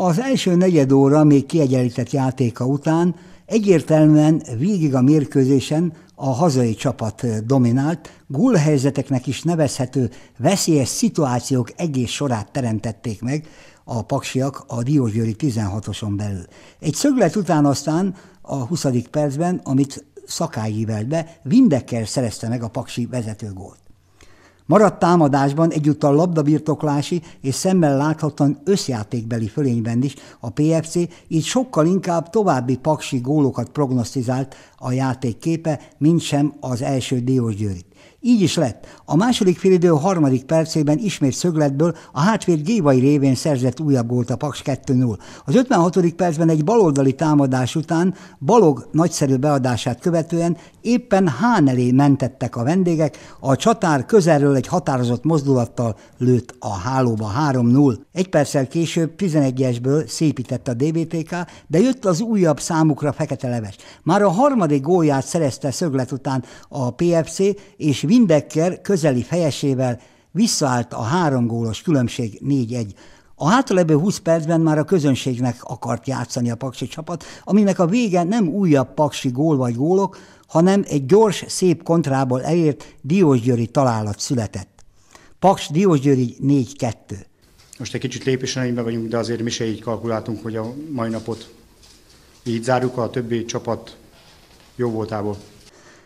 Az első negyed óra még kiegyenlített játéka után egyértelműen végig a mérkőzésen a hazai csapat dominált, gólhelyzeteknek is nevezhető veszélyes szituációk egész sorát teremtették meg a paksiak a Diósgyőri 16-oson belül. Egy szöglet után aztán a 20. percben, amit szakály be, Windecker szerezte meg a paksi vezetőgólt. Maradt támadásban egyúttal labdabirtoklási és szemmel láthatóan összjátékbeli fölényben is a PFC így sokkal inkább további paksi gólokat prognosztizált a játék képe, mint sem az első Diós Győrit. Így is lett. A második félidő harmadik percében ismét szögletből a hátvéd Gévai révén szerzett újabb gólt a Paks 2-0. Az 56. percben egy baloldali támadás után Balog nagyszerű beadását követően éppen Hán elé mentettek a vendégek, a csatár közelről egy határozott mozdulattal lőtt a hálóba 3-0. Egy perccel később 11-esből szépített a DBTK, de jött az újabb számukra fekete leves. Már a harmadik gólját szerezte szöglet után a PFC, és Windecker közeli fejesével visszaállt a három gólos különbség 4-1 a hátralévő 20 percben már a közönségnek akart játszani a paksi csapat, aminek a vége nem újabb paksi gól vagy gólok, hanem egy gyors, szép kontrából elért Diósgyőri találat született. Paks Diósgyőri 4-2. Most egy kicsit lépéseneimben vagyunk, de azért mi se így kalkuláltunk, hogy a mai napot így zárjuk, a többi csapat jó voltából.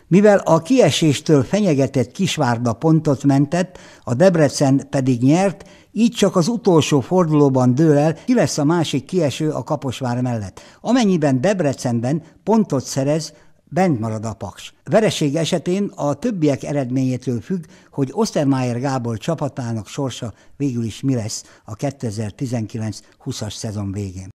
Mivel a kieséstől fenyegetett Kisvárda pontot mentett, a Debrecen pedig nyert, így csak az utolsó fordulóban dől el, ki lesz a másik kieső a Kaposvár mellett. Amennyiben Debrecenben pontot szerez, bent marad a Paks. Vereség esetén a többiek eredményétől függ, hogy Ostermayer Gábor csapatának sorsa végül is mi lesz a 2019-20-as szezon végén.